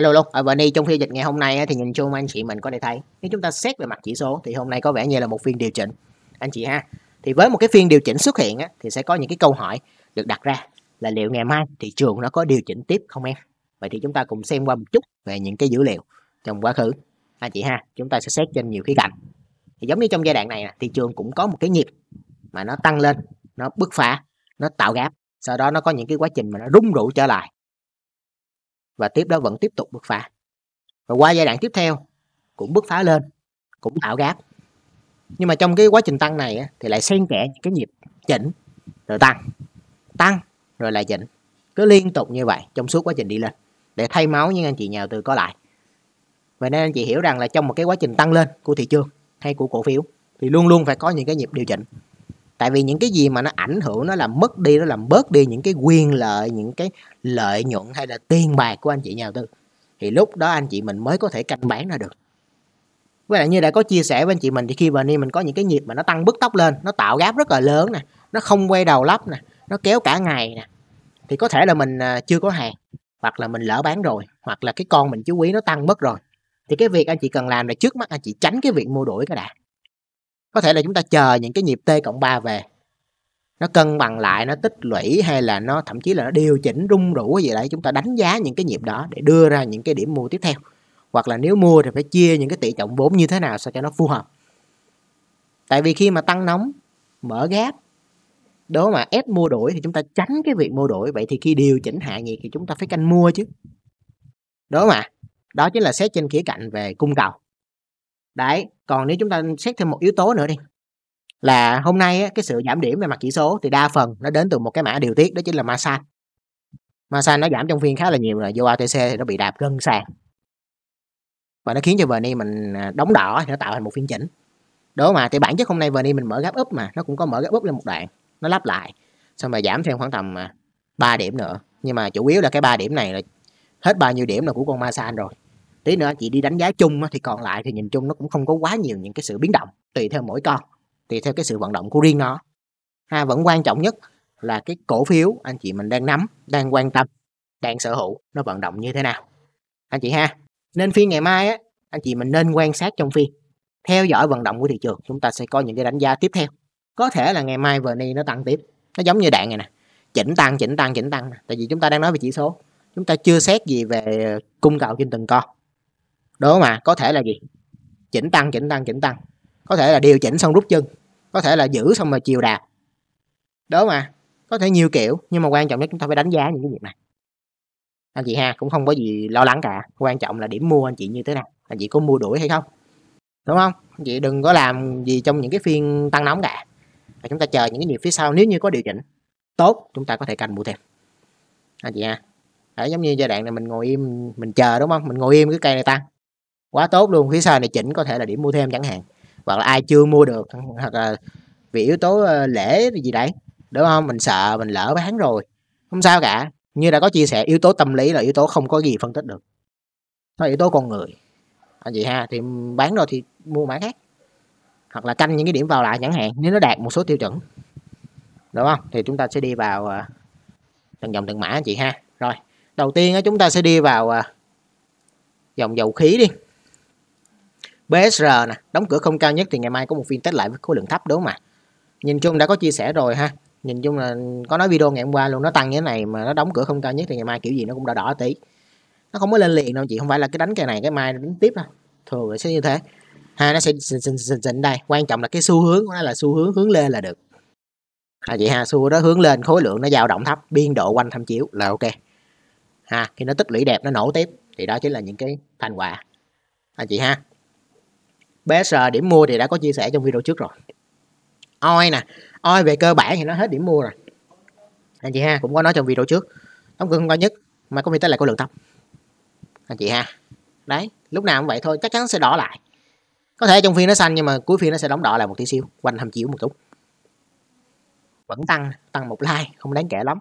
Hello luôn, ở à, Vani trong phiên dịch ngày hôm nay thì nhìn chung anh chị mình có thể thấy nếu chúng ta xét về mặt chỉ số thì hôm nay có vẻ như là một phiên điều chỉnh anh chị ha. Thì với một cái phiên điều chỉnh xuất hiện á, thì sẽ có những cái câu hỏi được đặt ra là liệu ngày mai thị trường nó có điều chỉnh tiếp không em? Vậy thì chúng ta cùng xem qua một chút về những cái dữ liệu trong quá khứ anh chị ha. Chúng ta sẽ xét trên nhiều khía cạnh. Thì giống như trong giai đoạn này thị trường cũng có một cái nhịp mà nó tăng lên, nó bứt phá, nó tạo gáp sau đó nó có những cái quá trình mà nó rung rũ trở lại và tiếp đó vẫn tiếp tục bứt phá. Và qua giai đoạn tiếp theo cũng bứt phá lên, cũng tạo gáp. Nhưng mà trong cái quá trình tăng này thì lại xen kẽ cái nhịp chỉnh rồi tăng, tăng rồi lại chỉnh. Cứ liên tục như vậy trong suốt quá trình đi lên để thay máu những anh chị nhà đầu tư có lại. Vậy nên anh chị hiểu rằng là trong một cái quá trình tăng lên của thị trường hay của cổ phiếu thì luôn luôn phải có những cái nhịp điều chỉnh tại vì những cái gì mà nó ảnh hưởng nó làm mất đi nó làm bớt đi những cái quyền lợi những cái lợi nhuận hay là tiền bạc của anh chị nhà đầu tư thì lúc đó anh chị mình mới có thể canh bán ra được với lại như đã có chia sẻ với anh chị mình thì khi vào đi mình có những cái nhịp mà nó tăng bứt tốc lên nó tạo gáp rất là lớn nè nó không quay đầu lắp nè nó kéo cả ngày nè thì có thể là mình à, chưa có hàng hoặc là mình lỡ bán rồi hoặc là cái con mình chú quý nó tăng mất rồi thì cái việc anh chị cần làm là trước mắt anh chị tránh cái việc mua đuổi cái đã có thể là chúng ta chờ những cái nhịp t cộng 3 về nó cân bằng lại nó tích lũy hay là nó thậm chí là nó điều chỉnh rung rủ gì đấy chúng ta đánh giá những cái nhịp đó để đưa ra những cái điểm mua tiếp theo hoặc là nếu mua thì phải chia những cái tỷ trọng vốn như thế nào sao cho nó phù hợp tại vì khi mà tăng nóng mở gáp đó mà ép mua đổi thì chúng ta tránh cái việc mua đổi vậy thì khi điều chỉnh hạ nhiệt thì chúng ta phải canh mua chứ đó mà đó chính là xét trên khía cạnh về cung cầu đấy còn nếu chúng ta xét thêm một yếu tố nữa đi là hôm nay á, cái sự giảm điểm về mặt chỉ số thì đa phần nó đến từ một cái mã điều tiết đó chính là masan masan nó giảm trong phiên khá là nhiều rồi vô atc thì nó bị đạp gân sàn và nó khiến cho vn mình à, đóng đỏ thì nó tạo thành một phiên chỉnh đó mà thì bản chất hôm nay vn mình mở gap up mà nó cũng có mở gap up lên một đoạn nó lắp lại xong rồi giảm thêm khoảng tầm 3 à, điểm nữa nhưng mà chủ yếu là cái ba điểm này là hết bao nhiêu điểm là của con masan rồi tí nữa chị đi đánh giá chung thì còn lại thì nhìn chung nó cũng không có quá nhiều những cái sự biến động tùy theo mỗi con tùy theo cái sự vận động của riêng nó ha vẫn quan trọng nhất là cái cổ phiếu anh chị mình đang nắm đang quan tâm đang sở hữu nó vận động như thế nào anh chị ha nên phiên ngày mai á anh chị mình nên quan sát trong phiên theo dõi vận động của thị trường chúng ta sẽ có những cái đánh giá tiếp theo có thể là ngày mai VN nó tăng tiếp nó giống như đạn này nè chỉnh tăng chỉnh tăng chỉnh tăng tại vì chúng ta đang nói về chỉ số chúng ta chưa xét gì về cung cầu trên từng con đố mà có thể là gì chỉnh tăng chỉnh tăng chỉnh tăng có thể là điều chỉnh xong rút chân có thể là giữ xong mà chiều đạt đố mà có thể nhiều kiểu nhưng mà quan trọng nhất chúng ta phải đánh giá những cái việc này anh chị ha cũng không có gì lo lắng cả quan trọng là điểm mua anh chị như thế nào anh chị có mua đuổi hay không đúng không anh chị đừng có làm gì trong những cái phiên tăng nóng cả và chúng ta chờ những cái nhịp phía sau nếu như có điều chỉnh tốt chúng ta có thể canh mua thêm anh chị ha Đấy, giống như giai đoạn này mình ngồi im mình chờ đúng không mình ngồi im cái cây này tăng quá tốt luôn phía sau này chỉnh có thể là điểm mua thêm chẳng hạn hoặc là ai chưa mua được hoặc là vì yếu tố ờ, lễ gì đấy đúng không mình sợ mình lỡ bán rồi không sao cả như đã có chia sẻ yếu tố tâm lý là yếu tố không có gì phân tích được nó yếu tố con người anh à, chị ha thì bán rồi thì mua mã khác hoặc là canh những cái điểm vào lại chẳng hạn nếu nó đạt một số tiêu chuẩn đúng không thì chúng ta sẽ đi vào ờ, từng dòng từng mã anh chị ha rồi đầu tiên chúng ta sẽ đi vào ờ, dòng dầu khí đi BSR nè, đóng cửa không cao nhất thì ngày mai có một phiên test lại với khối lượng thấp đúng không ạ? Nhìn chung đã có chia sẻ rồi ha. Nhìn chung là có nói video ngày hôm qua luôn nó tăng như thế này mà nó đóng cửa không cao nhất thì ngày mai kiểu gì nó cũng đỏ đỏ tí. Nó không có lên liền đâu chị, không phải là cái đánh cái này cái mai đánh tiếp đâu. Thường là sẽ như thế. Ha nó sẽ xịn xịn xịn xịn đây, quan trọng là cái xu hướng của nó là xu hướng hướng lên là được. À chị ha, xu hướng đó hướng lên, khối lượng nó dao động thấp, biên độ quanh tham chiếu là ok. Ha, khi nó tích lũy đẹp nó nổ tiếp thì đó chính là những cái thành quả. À chị ha. BSR điểm mua thì đã có chia sẻ trong video trước rồi oi nè oi về cơ bản thì nó hết điểm mua rồi anh chị ha cũng có nói trong video trước đóng cưng cao nhất mà có tới là có lượng thấp anh chị ha đấy lúc nào cũng vậy thôi chắc chắn sẽ đỏ lại có thể trong phiên nó xanh nhưng mà cuối phiên nó sẽ đóng đỏ lại một tí xíu quanh hầm chiếu một chút vẫn tăng tăng một like không đáng kể lắm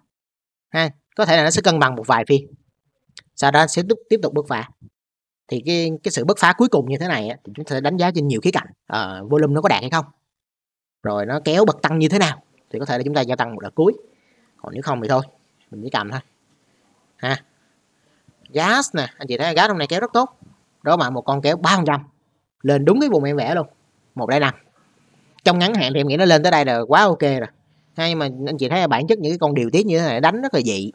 ha có thể là nó sẽ cân bằng một vài phiên sau đó sẽ tiếp tiếp tục bước vào thì cái cái sự bứt phá cuối cùng như thế này thì chúng ta sẽ đánh giá trên nhiều khía cạnh à, volume nó có đạt hay không rồi nó kéo bật tăng như thế nào thì có thể là chúng ta gia tăng một đợt cuối còn nếu không thì thôi mình chỉ cầm thôi ha gas nè anh chị thấy gas hôm nay kéo rất tốt đó mà một con kéo ba phần trăm lên đúng cái vùng em vẽ luôn một đây nằm trong ngắn hạn thì em nghĩ nó lên tới đây là quá ok rồi hay mà anh chị thấy bản chất những cái con điều tiết như thế này đánh rất là dị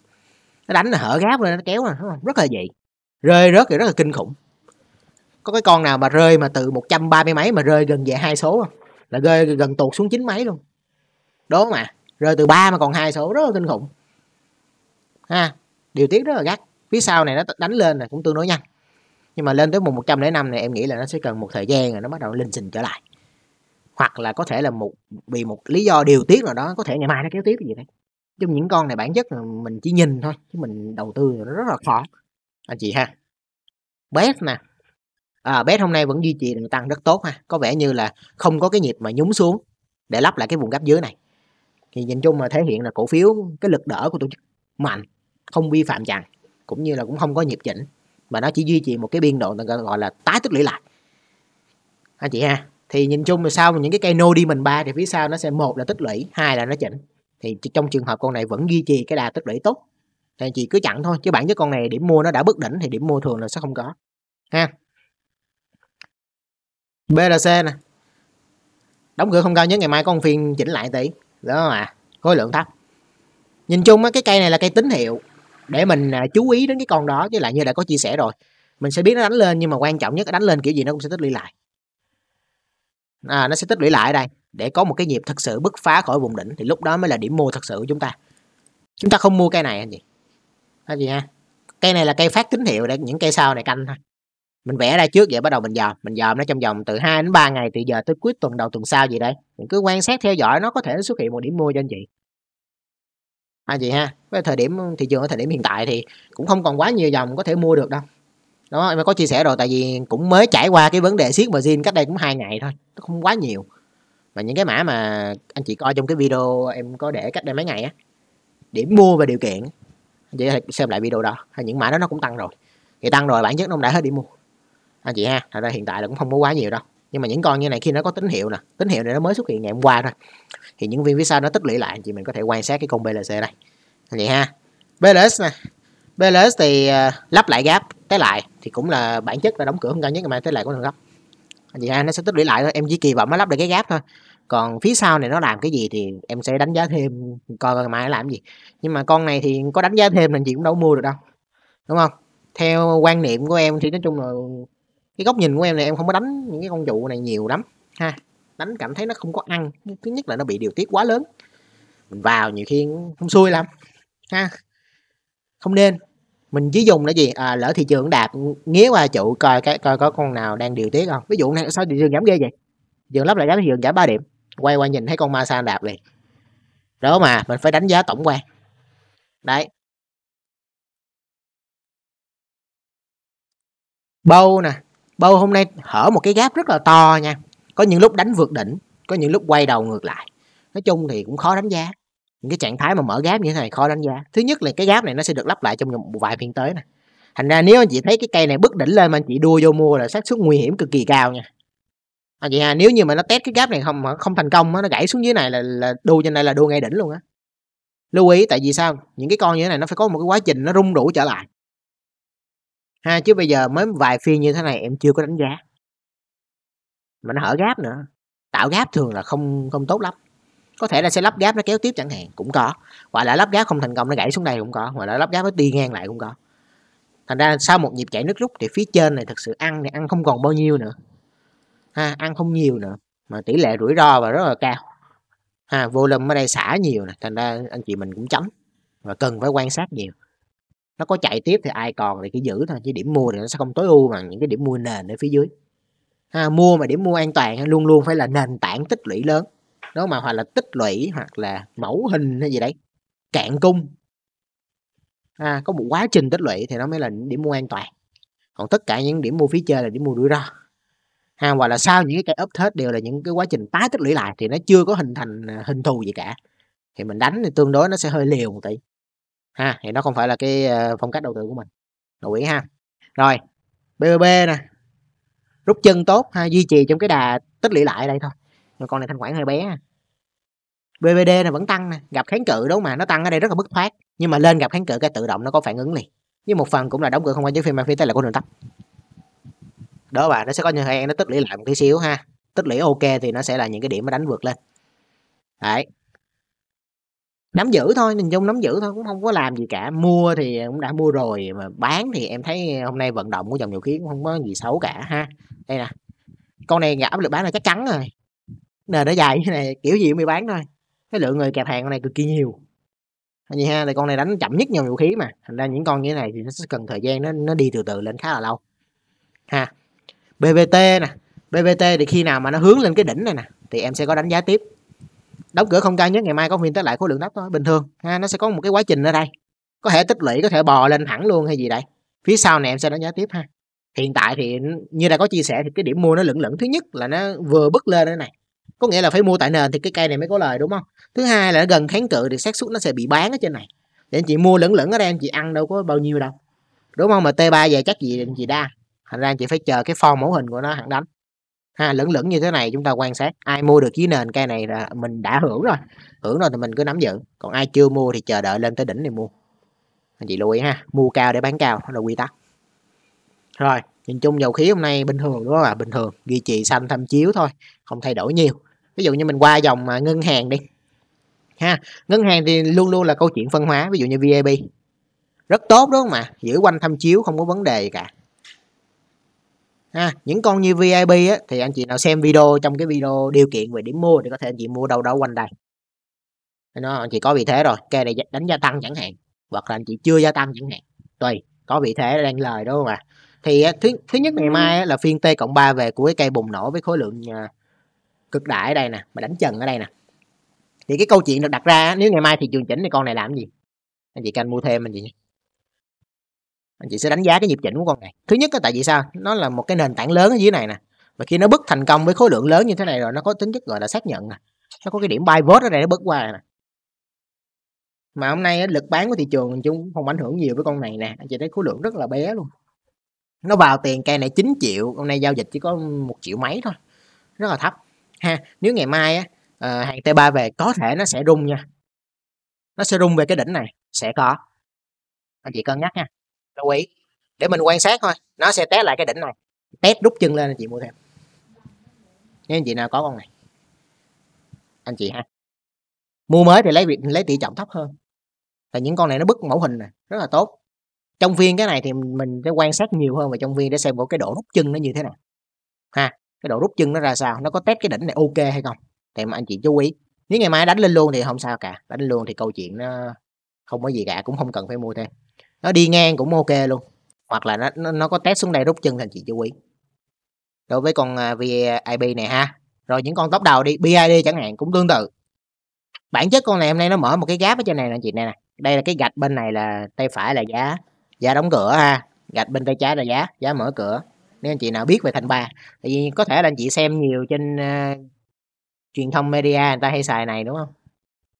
nó đánh là hở gáp lên nó kéo rồi rất là dị rơi rớt thì rất là kinh khủng có cái con nào mà rơi mà từ 130 mấy mà rơi gần về hai số không là rơi gần tuột xuống chín mấy luôn đố mà rơi từ ba mà còn hai số rất là kinh khủng ha điều tiết rất là gắt phía sau này nó đánh lên là cũng tương đối nhanh nhưng mà lên tới mùng năm này em nghĩ là nó sẽ cần một thời gian rồi nó bắt đầu linh sinh trở lại hoặc là có thể là một vì một lý do điều tiết nào đó có thể ngày mai nó kéo tiếp gì đấy trong những con này bản chất là mình chỉ nhìn thôi chứ mình đầu tư nó rất là khó anh chị ha bét nè à, bet hôm nay vẫn duy trì được tăng rất tốt ha có vẻ như là không có cái nhịp mà nhúng xuống để lắp lại cái vùng gấp dưới này thì nhìn chung mà thể hiện là cổ phiếu cái lực đỡ của tổ chức mạnh không vi phạm chặn cũng như là cũng không có nhịp chỉnh mà nó chỉ duy trì một cái biên độ gọi là tái tích lũy lại anh chị ha thì nhìn chung là sau những cái cây nô đi mình ba thì phía sau nó sẽ một là tích lũy hai là nó chỉnh thì trong trường hợp con này vẫn duy trì cái đà tích lũy tốt thì chị cứ chặn thôi chứ bản chất con này điểm mua nó đã bất đỉnh thì điểm mua thường là sẽ không có ha BRC nè đóng cửa không cao nhất ngày mai có một phiên chỉnh lại tỷ đó mà khối lượng thấp nhìn chung á cái cây này là cây tín hiệu để mình à, chú ý đến cái con đó chứ lại như đã có chia sẻ rồi mình sẽ biết nó đánh lên nhưng mà quan trọng nhất đánh lên kiểu gì nó cũng sẽ tích lũy lại à, nó sẽ tích lũy lại đây để có một cái nhịp thật sự bứt phá khỏi vùng đỉnh thì lúc đó mới là điểm mua thật sự của chúng ta chúng ta không mua cây này anh chị anh chị ha cây này là cây phát tín hiệu để những cây sau này canh thôi mình vẽ ra trước vậy bắt đầu mình dòm mình dòm nó trong vòng từ 2 đến 3 ngày từ giờ tới cuối tuần đầu tuần sau gì đây mình cứ quan sát theo dõi nó có thể xuất hiện một điểm mua cho anh chị à, anh chị ha với thời điểm thị trường ở thời điểm hiện tại thì cũng không còn quá nhiều dòng có thể mua được đâu đó em có chia sẻ rồi tại vì cũng mới trải qua cái vấn đề siết margin cách đây cũng hai ngày thôi nó không quá nhiều mà những cái mã mà anh chị coi trong cái video em có để cách đây mấy ngày á điểm mua và điều kiện anh chị xem lại video đó hay những mã đó nó cũng tăng rồi thì tăng rồi bản chất nó cũng đã hết điểm mua anh chị ha thật ra hiện tại là cũng không có quá nhiều đâu nhưng mà những con như này khi nó có tín hiệu nè tín hiệu này nó mới xuất hiện ngày hôm qua thôi thì những viên phía sau nó tích lũy lại anh chị mình có thể quan sát cái con BLC đây anh chị ha BLS nè BLS thì ờ, lắp lại gap tới lại thì cũng là bản chất là đóng cửa không cao nhất ngày mai tới lại của được gấp anh chị ha nó sẽ tích lũy lại thôi em chỉ kỳ vọng nó lắp được cái gap thôi còn phía sau này nó làm cái gì thì em sẽ đánh giá thêm coi ngày mai nó làm gì nhưng mà con này thì có đánh giá thêm là chị cũng đâu mua được đâu đúng không theo quan niệm của em thì nói chung là cái góc nhìn của em này em không có đánh những cái con vụ này nhiều lắm ha đánh cảm thấy nó không có ăn thứ nhất là nó bị điều tiết quá lớn mình vào nhiều khi không xuôi lắm ha không nên mình chỉ dùng là gì à, lỡ thị trường đạt nghĩa qua trụ coi cái coi có con nào đang điều tiết không ví dụ này sao thị trường giảm ghê vậy trường lắp lại giá thị trường giảm ba điểm quay qua nhìn thấy con ma san đạp liền đó mà mình phải đánh giá tổng quan đấy bâu nè Bo hôm nay hở một cái gáp rất là to nha. Có những lúc đánh vượt đỉnh, có những lúc quay đầu ngược lại. Nói chung thì cũng khó đánh giá. Những cái trạng thái mà mở gáp như thế này khó đánh giá. Thứ nhất là cái gáp này nó sẽ được lắp lại trong một vài phiên tới nè. Thành ra nếu anh chị thấy cái cây này bứt đỉnh lên mà anh chị đua vô mua là xác suất nguy hiểm cực kỳ cao nha. Anh chị à, nếu như mà nó test cái gáp này không không thành công nó gãy xuống dưới này là là đua trên này là đua ngay đỉnh luôn á lưu ý tại vì sao những cái con như thế này nó phải có một cái quá trình nó rung rủ trở lại ha chứ bây giờ mới vài phiên như thế này em chưa có đánh giá mà nó hở gáp nữa tạo gáp thường là không không tốt lắm có thể là sẽ lắp gáp nó kéo tiếp chẳng hạn cũng có hoặc là lắp gáp không thành công nó gãy xuống đây cũng có hoặc là lắp gáp nó đi ngang lại cũng có thành ra sau một nhịp chạy nước rút thì phía trên này thật sự ăn thì ăn không còn bao nhiêu nữa ha ăn không nhiều nữa mà tỷ lệ rủi ro và rất là cao ha volume ở đây xả nhiều nè thành ra anh chị mình cũng chấm và cần phải quan sát nhiều nó có chạy tiếp thì ai còn thì cứ giữ thôi chứ điểm mua thì nó sẽ không tối ưu bằng những cái điểm mua nền ở phía dưới ha, mua mà điểm mua an toàn luôn luôn phải là nền tảng tích lũy lớn nó mà hoặc là tích lũy hoặc là mẫu hình hay gì đấy cạn cung ha, có một quá trình tích lũy thì nó mới là điểm mua an toàn còn tất cả những điểm mua phía trên là điểm mua rủi ro ha, hoặc là sau những cái update đều là những cái quá trình tái tích lũy lại thì nó chưa có hình thành à, hình thù gì cả thì mình đánh thì tương đối nó sẽ hơi liều một tí ha thì nó không phải là cái ờ, phong cách đầu tư của mình đồng ý ha rồi BBB nè rút chân tốt ha duy trì trong cái đà tích lũy lại đây thôi nhưng con này thanh khoản hơi bé BBD này vẫn tăng nè gặp kháng cự đúng mà nó tăng ở đây rất là bất thoát nhưng mà lên gặp kháng cự cái tự động nó có phản ứng liền với một phần cũng là đóng cửa không qua chứng phim mang phía tây là của đường tắt đó bà nó sẽ có những thời nó tích lũy lại một tí xíu ha tích lũy ok thì nó sẽ là những cái điểm mà đánh vượt lên đấy nắm giữ thôi nhìn chung nắm giữ thôi cũng không có làm gì cả mua thì cũng đã mua rồi mà bán thì em thấy hôm nay vận động của dòng dầu khí cũng không có gì xấu cả ha đây nè con này gặp lực bán là chắc chắn rồi Nền nó dài như này kiểu gì cũng bị bán thôi cái lượng người kẹp hàng con này cực kỳ nhiều như ha thì con này đánh chậm nhất dòng dầu khí mà thành ra những con như thế này thì nó sẽ cần thời gian nó nó đi từ từ lên khá là lâu ha bbt nè bbt thì khi nào mà nó hướng lên cái đỉnh này nè thì em sẽ có đánh giá tiếp đóng cửa không cao nhất ngày mai có phiên tới lại khối lượng thấp thôi bình thường ha nó sẽ có một cái quá trình ở đây có thể tích lũy có thể bò lên thẳng luôn hay gì đây phía sau này em sẽ nói giá tiếp ha hiện tại thì như đã có chia sẻ thì cái điểm mua nó lửng lửng thứ nhất là nó vừa bứt lên đây này có nghĩa là phải mua tại nền thì cái cây này mới có lời đúng không thứ hai là nó gần kháng cự thì xác suất nó sẽ bị bán ở trên này để anh chị mua lửng lửng ở đây anh chị ăn đâu có bao nhiêu đâu đúng không mà t 3 về chắc gì anh chị đa thành ra anh chị phải chờ cái form mẫu hình của nó hẳn đánh ha lửng lửng như thế này chúng ta quan sát ai mua được dưới nền cây này là mình đã hưởng rồi hưởng rồi thì mình cứ nắm giữ còn ai chưa mua thì chờ đợi lên tới đỉnh thì mua anh chị lưu ý ha mua cao để bán cao là quy tắc rồi nhìn chung dầu khí hôm nay bình thường đúng không ạ bình thường duy trì xanh tham chiếu thôi không thay đổi nhiều ví dụ như mình qua dòng à, ngân hàng đi ha ngân hàng thì luôn luôn là câu chuyện phân hóa ví dụ như vip rất tốt đúng không ạ giữ quanh tham chiếu không có vấn đề gì cả ha những con như VIP á, thì anh chị nào xem video trong cái video điều kiện về điểm mua thì có thể anh chị mua đâu đó quanh đây nó anh chị có vị thế rồi cây này đánh gia tăng chẳng hạn hoặc là anh chị chưa gia tăng chẳng hạn tùy có vị thế đang lời đúng không ạ thì à, thứ thứ nhất ngày mai á, là phiên t cộng ba về của cái cây bùng nổ với khối lượng à, cực đại ở đây nè mà đánh trần ở đây nè thì cái câu chuyện được đặt ra nếu ngày mai thị trường chỉnh thì con này làm gì anh chị canh mua thêm anh chị nhé anh chị sẽ đánh giá cái nhịp chỉnh của con này thứ nhất là tại vì sao nó là một cái nền tảng lớn ở dưới này nè và khi nó bứt thành công với khối lượng lớn như thế này rồi nó có tính chất gọi là xác nhận nè nó có cái điểm buy vote ở đây nó bứt qua nè mà hôm nay lực bán của thị trường chung không ảnh hưởng nhiều với con này nè anh chị thấy khối lượng rất là bé luôn nó vào tiền cây này 9 triệu hôm nay giao dịch chỉ có một triệu mấy thôi rất là thấp ha nếu ngày mai á ờ, hàng T3 về có thể nó sẽ rung nha nó sẽ rung về cái đỉnh này sẽ có anh chị cân nhắc nha lưu ý để mình quan sát thôi nó sẽ té lại cái đỉnh này test rút chân lên anh chị mua thêm nếu anh chị nào có con này anh chị ha mua mới thì lấy việc lấy tỷ trọng thấp hơn tại những con này nó bức mẫu hình này rất là tốt trong viên cái này thì mình sẽ quan sát nhiều hơn và trong viên để xem có cái độ rút chân nó như thế nào ha cái độ rút chân nó ra sao nó có test cái đỉnh này ok hay không thì mà anh chị chú ý nếu ngày mai đánh lên luôn thì không sao cả đánh luôn thì câu chuyện nó không có gì cả cũng không cần phải mua thêm nó đi ngang cũng ok luôn hoặc là nó nó có test xuống đây rút chân thành chị chú quý đối với con à, VIP này ha rồi những con tóc đầu đi BID chẳng hạn cũng tương tự bản chất con này hôm nay nó mở một cái gáp ở trên này nè chị này nè đây là cái gạch bên này là tay phải là giá giá đóng cửa ha gạch bên tay trái là giá giá mở cửa nếu anh chị nào biết về thành ba tại vì có thể là anh chị xem nhiều trên uh, truyền thông media người ta hay xài này đúng không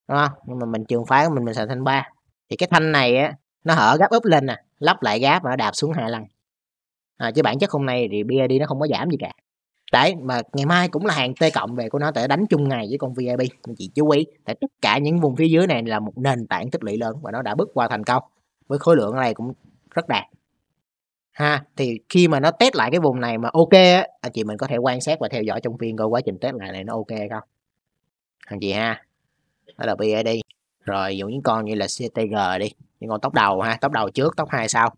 đúng không nhưng mà mình trường phái của mình mình xài thanh ba thì cái thanh này á nó hở gấp úp lên nè lắp lại gáp và đạp xuống hai lần à, chứ bản chất hôm nay thì BID nó không có giảm gì cả đấy mà ngày mai cũng là hàng T cộng về của nó để đánh chung ngày với con VIP anh chị chú ý tại tất cả những vùng phía dưới này là một nền tảng tích lũy lớn và nó đã bước qua thành công với khối lượng này cũng rất đạt ha thì khi mà nó test lại cái vùng này mà ok á anh chị mình có thể quan sát và theo dõi trong phiên coi quá trình test lại này nó ok không thằng chị ha đó là BID rồi dụ những con như là CTG đi nhưng còn tốc đầu ha tóc đầu trước tóc hai sau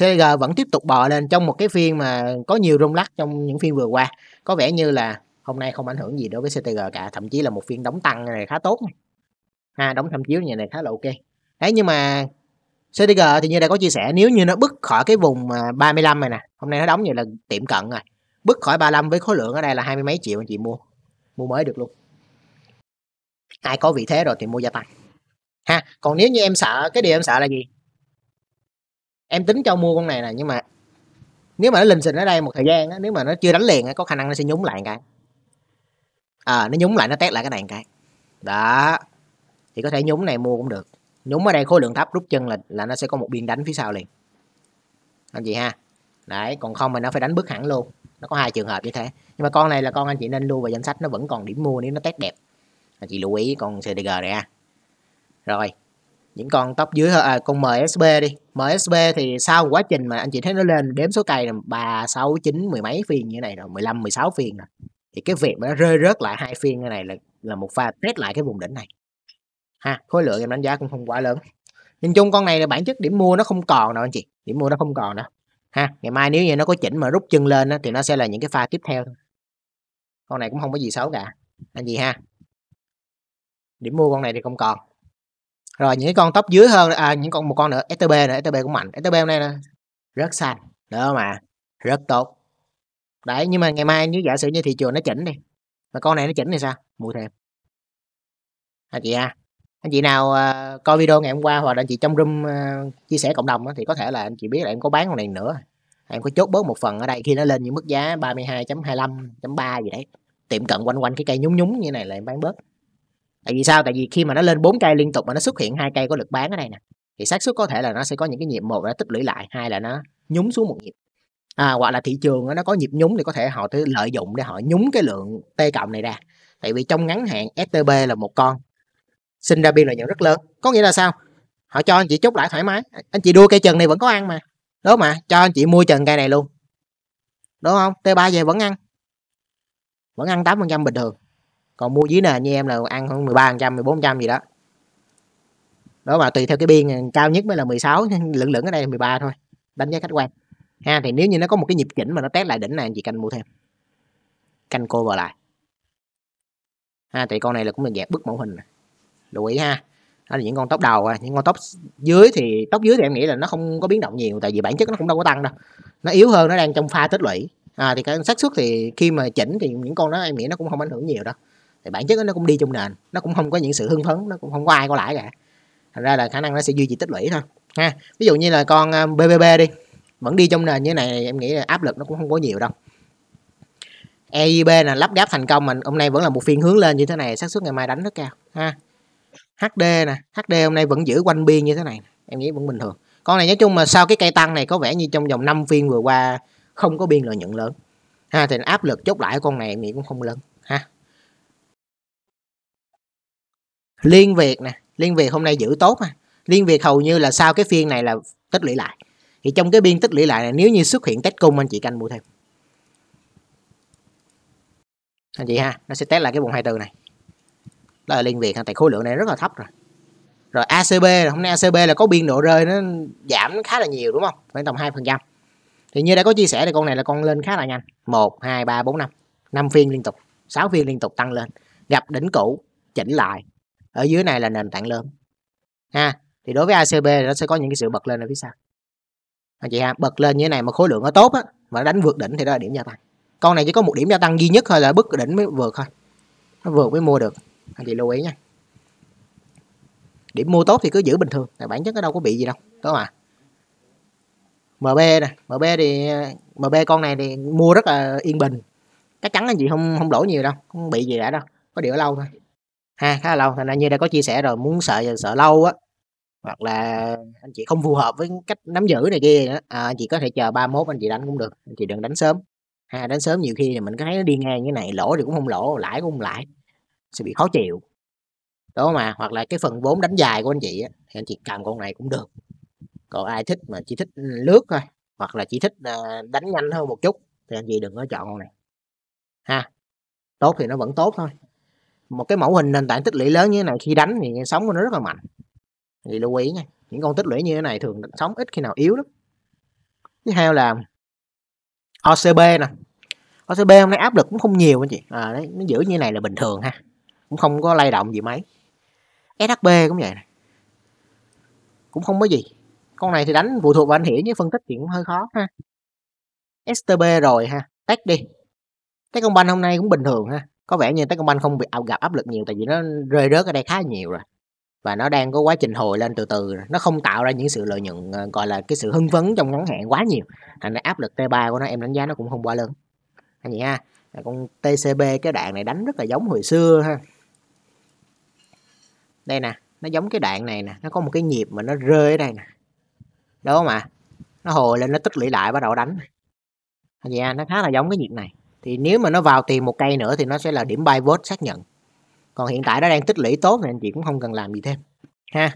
CG vẫn tiếp tục bò lên trong một cái phiên mà có nhiều rung lắc trong những phiên vừa qua có vẻ như là hôm nay không ảnh hưởng gì đối với CTG cả thậm chí là một phiên đóng tăng này khá tốt ha đóng tham chiếu như này khá là ok đấy nhưng mà CTG thì như đã có chia sẻ nếu như nó bứt khỏi cái vùng 35 à, này nè hôm nay nó đóng như là tiệm cận rồi bứt khỏi 35 với khối lượng ở đây là hai mươi mấy triệu anh chị mua mua mới được luôn ai có vị thế rồi thì mua gia tăng ha còn nếu như em sợ cái điều em sợ là gì em tính cho mua con này này nhưng mà nếu mà nó linh xình ở đây một thời gian nếu mà nó chưa đánh liền có khả năng nó sẽ nhúng lại cái à, nó nhúng lại nó test lại cái này cái đó thì có thể nhúng này mua cũng được nhúng ở đây khối lượng thấp rút chân là là nó sẽ có một biên đánh phía sau liền anh chị ha đấy còn không mà nó phải đánh bước hẳn luôn nó có hai trường hợp như thế nhưng mà con này là con anh chị nên lưu vào danh sách nó vẫn còn điểm mua nếu nó test đẹp anh chị lưu ý con cdg này ha rồi những con tóc dưới à, con MSB đi MSB thì sau quá trình mà anh chị thấy nó lên đếm số cây là 3, 6, 9, mười mấy phiên như này rồi 15, 16 phiên rồi thì cái việc mà nó rơi rớt lại hai phiên như này là là một pha test lại cái vùng đỉnh này ha khối lượng em đánh giá cũng không quá lớn nhìn chung con này là bản chất điểm mua nó không còn đâu anh chị điểm mua nó không còn nữa ha ngày mai nếu như nó có chỉnh mà rút chân lên đó, thì nó sẽ là những cái pha tiếp theo con này cũng không có gì xấu cả anh gì ha điểm mua con này thì không còn rồi những cái con tóc dưới hơn à những con một con nữa STB nữa STB cũng mạnh STB hôm nay nè rất xanh đó mà rất tốt đấy nhưng mà ngày mai nếu giả sử như thị trường nó chỉnh đi mà con này nó chỉnh thì sao mua thêm anh à, chị à anh chị nào uh, coi video ngày hôm qua hoặc là anh chị trong room uh, chia sẻ cộng đồng đó, thì có thể là anh chị biết là em có bán con này nữa em có chốt bớt một phần ở đây khi nó lên những mức giá 32.25.3 gì đấy tiệm cận quanh quanh cái cây nhúng nhúng như này là em bán bớt tại vì sao tại vì khi mà nó lên bốn cây liên tục mà nó xuất hiện hai cây có lực bán ở đây nè thì xác suất có thể là nó sẽ có những cái nhịp một là tích lũy lại hai là nó nhúng xuống một nhịp à, hoặc là thị trường nó có nhịp nhúng thì có thể họ tới lợi dụng để họ nhúng cái lượng t cộng này ra tại vì trong ngắn hạn stb là một con sinh ra biên lợi nhuận rất lớn có nghĩa là sao họ cho anh chị chốt lại thoải mái anh chị đua cây trần này vẫn có ăn mà đó mà cho anh chị mua trần cây này luôn đúng không t 3 về vẫn ăn vẫn ăn tám phần trăm bình thường còn mua dưới nền như em là ăn khoảng 13 trăm 14 trăm gì đó đó mà tùy theo cái biên cao nhất mới là 16 lửng lửng ở đây là 13 thôi đánh giá khách quan ha thì nếu như nó có một cái nhịp chỉnh mà nó test lại đỉnh này chị canh mua thêm canh cô vào lại ha thì con này là cũng là dạng bức mẫu hình lưu ý ha đó là những con tóc đầu những con tóc dưới thì tóc dưới thì em nghĩ là nó không có biến động nhiều tại vì bản chất nó cũng đâu có tăng đâu nó yếu hơn nó đang trong pha tích lũy à, thì cái xác suất thì khi mà chỉnh thì những con đó em nghĩ nó cũng không ảnh hưởng nhiều đâu thì bản chất nó cũng đi trong nền nó cũng không có những sự hưng phấn nó cũng không có ai có lãi cả thành ra là khả năng nó sẽ duy trì tích lũy thôi ha ví dụ như là con BBB um, đi vẫn đi trong nền như này em nghĩ là áp lực nó cũng không có nhiều đâu EIB là lắp ráp thành công mình hôm nay vẫn là một phiên hướng lên như thế này xác suất ngày mai đánh rất cao ha HD nè HD hôm nay vẫn giữ quanh biên như thế này em nghĩ vẫn bình thường con này nói chung mà sau cái cây tăng này có vẻ như trong vòng 5 phiên vừa qua không có biên lợi nhuận lớn ha thì áp lực chốt lại con này em nghĩ cũng không lớn ha liên việt nè liên việt hôm nay giữ tốt ha liên việt hầu như là sau cái phiên này là tích lũy lại thì trong cái biên tích lũy lại này nếu như xuất hiện test cung anh chị canh mua thêm anh chị ha nó sẽ test lại cái vùng 24 này đó là liên việt ha tại khối lượng này rất là thấp rồi rồi ACB hôm nay ACB là có biên độ rơi nó giảm khá là nhiều đúng không khoảng tầm 2 phần trăm thì như đã có chia sẻ thì con này là con lên khá là nhanh 1 2 3 4 5 5 phiên liên tục 6 phiên liên tục tăng lên gặp đỉnh cũ chỉnh lại ở dưới này là nền tảng lớn ha thì đối với ACB nó sẽ có những cái sự bật lên ở phía sau anh chị ha bật lên như thế này mà khối lượng nó tốt á mà nó đánh vượt đỉnh thì đó là điểm gia tăng con này chỉ có một điểm gia tăng duy nhất thôi là bức đỉnh mới vượt thôi nó vượt mới mua được anh chị lưu ý nha điểm mua tốt thì cứ giữ bình thường tại bản chất nó đâu có bị gì đâu đó mà ạ à? MB nè MB thì MB con này thì mua rất là yên bình chắc chắn anh chị không không lỗ nhiều đâu không bị gì cả đâu có điều lâu thôi ha khá là lâu thành ra như đã có chia sẻ rồi muốn sợ sợ lâu á hoặc là anh chị không phù hợp với cách nắm giữ này kia nữa à, anh chị có thể chờ 31 anh chị đánh cũng được anh chị đừng đánh sớm ha đánh sớm nhiều khi thì mình có thấy nó đi ngang như này lỗ thì cũng không lỗ lãi cũng không lãi sẽ bị khó chịu đó mà hoặc là cái phần vốn đánh dài của anh chị á, thì anh chị cầm con này cũng được còn ai thích mà chỉ thích lướt thôi hoặc là chỉ thích à, đánh nhanh hơn một chút thì anh chị đừng có chọn con này ha tốt thì nó vẫn tốt thôi một cái mẫu hình nền tảng tích lũy lớn như thế này khi đánh thì sóng của nó rất là mạnh thì lưu ý nha những con tích lũy như thế này thường sóng ít khi nào yếu lắm Tiếp theo là OCB nè OCB hôm nay áp lực cũng không nhiều anh chị à, đấy, nó giữ như này là bình thường ha cũng không có lay động gì mấy SHB cũng vậy này. cũng không có gì con này thì đánh phụ thuộc vào anh Hiển với phân tích thì cũng hơi khó ha STB rồi ha tách đi cái công banh hôm nay cũng bình thường ha có vẻ như Techcombank không bị gặp áp lực nhiều tại vì nó rơi rớt ở đây khá nhiều rồi và nó đang có quá trình hồi lên từ từ nó không tạo ra những sự lợi nhuận ờ, gọi là cái sự hưng phấn trong ngắn hạn quá nhiều thành ra áp lực T3 của nó em đánh giá nó cũng không quá lớn anh chị ha con TCB cái đoạn này đánh rất là giống hồi xưa ha đây nè nó giống cái đoạn này nè nó có một cái nhịp mà nó rơi ở đây nè đó mà nó hồi lên nó tích lũy lại bắt đầu đánh anh chị ha nó khá là giống cái nhịp này thì nếu mà nó vào tìm một cây nữa thì nó sẽ là điểm buy vote xác nhận còn hiện tại nó đang tích lũy tốt nên anh chị cũng không cần làm gì thêm ha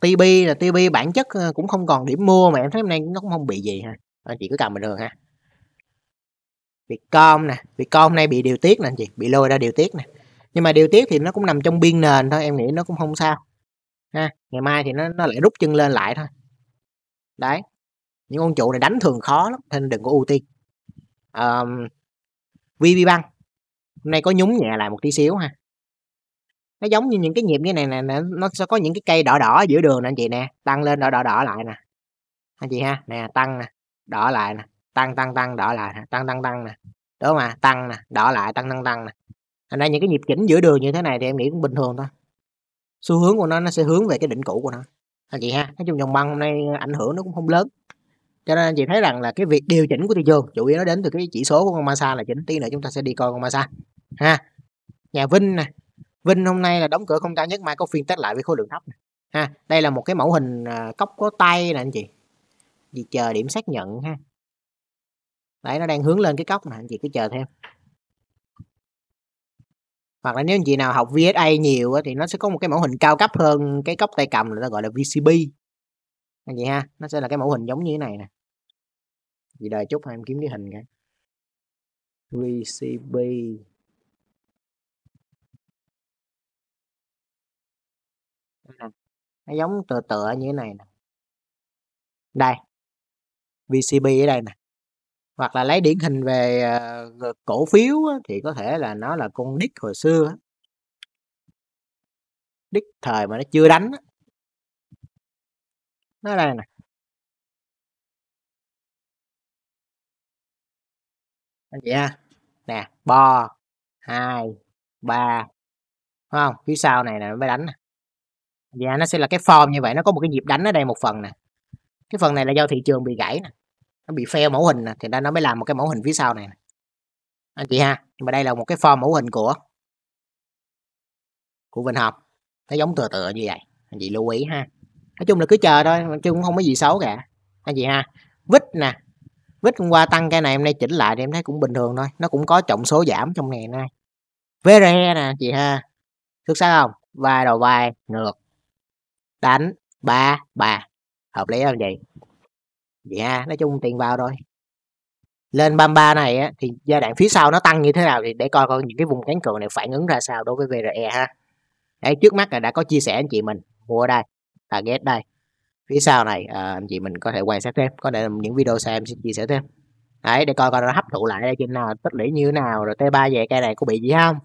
TB là TB bản chất ờ, cũng không còn điểm mua mà em thấy hôm nay nó cũng không bị gì ha anh chị cứ cầm bình thường ha Vietcom nè Vietcom nay bị điều tiết nè anh chị bị lôi ra điều tiết nè nhưng mà điều tiết thì nó cũng nằm trong biên nền thôi em nghĩ nó cũng không sao ha ngày mai thì nó nó lại rút chân lên lại thôi đấy những con trụ này đánh thường khó lắm nên đừng có ưu tiên um, VB băng hôm nay có nhúng nhẹ lại một tí xíu ha nó giống như những cái nhịp như này nè nó sẽ có những cái cây đỏ đỏ giữa đường nè anh chị nè tăng lên đỏ đỏ đỏ lại nè anh chị ha nè tăng nè đỏ lại nè tăng tăng tăng đỏ lại nè tăng tăng tăng nè đúng không ạ tăng nè đỏ lại tăng tăng tăng nè thành ra những cái nhịp chỉnh giữa đường như thế này thì em nghĩ cũng bình thường thôi xu hướng của nó nó sẽ hướng về cái đỉnh cũ của nó anh chị ha nói chung dòng băng hôm nay ảnh hưởng nó cũng không lớn cho nên anh chị thấy rằng là cái việc điều chỉnh của thị trường chủ yếu nó đến từ cái chỉ số của con Masa là chỉnh tí nữa chúng ta sẽ đi coi con Masa ha nhà Vinh nè Vinh hôm nay là đóng cửa không cao nhất mai có phiên test lại với khối lượng thấp này. ha đây là một cái mẫu hình à, cốc có tay nè anh chị gì chờ điểm xác nhận ha đấy nó đang hướng lên cái cốc nè anh chị cứ chờ thêm hoặc là nếu anh chị nào học VSA nhiều thì nó sẽ có một cái mẫu hình cao cấp hơn cái cốc tay cầm là ta gọi là VCB anh chị ha nó sẽ là cái mẫu hình giống như thế này nè vì đời chút em kiếm cái hình cái recipe nó giống tựa tựa như thế này nè đây VCB ở đây nè hoặc là lấy điển hình về ờ, cổ phiếu thì có thể là nó là con đít hồi xưa đít thời mà nó chưa đánh nó đây nè anh chị ha nè bo hai ba không phía sau này nè nó mới đánh nè dạ nó sẽ là cái form như vậy nó có một cái nhịp đánh ở đây một phần nè cái phần này là do thị trường bị gãy nè nó bị fail mẫu hình nè thì nó mới làm một cái mẫu hình phía sau này nè anh chị ha nhưng mà đây là một cái form mẫu hình của của Vinh Hồng nó giống tựa tựa như vậy anh chị lưu ý ha nói chung là cứ chờ thôi chứ cũng không có gì xấu cả anh chị ha vít nè vít hôm qua tăng cái này hôm nay chỉnh lại thì em thấy cũng bình thường thôi nó cũng có trọng số giảm trong ngày nay vre nè chị ha xuất sắc không vai đầu vai ngược đánh ba ba hợp lý không vậy vậy ha nói chung tiền vào rồi lên 33 này á, thì giai đoạn phía sau nó tăng như thế nào thì để coi coi những cái vùng kháng cự này phản ứng ra sao đối với VRE ha. Đấy, trước mắt là đã có chia sẻ anh chị mình mua ở đây target đây phía sau này à, anh chị mình có thể quan sát thêm có thể những video sau em sẽ chia sẻ thêm đấy để coi coi nó hấp thụ lại đây trên nào tích lũy như thế nào rồi t 3 về cây này có bị gì không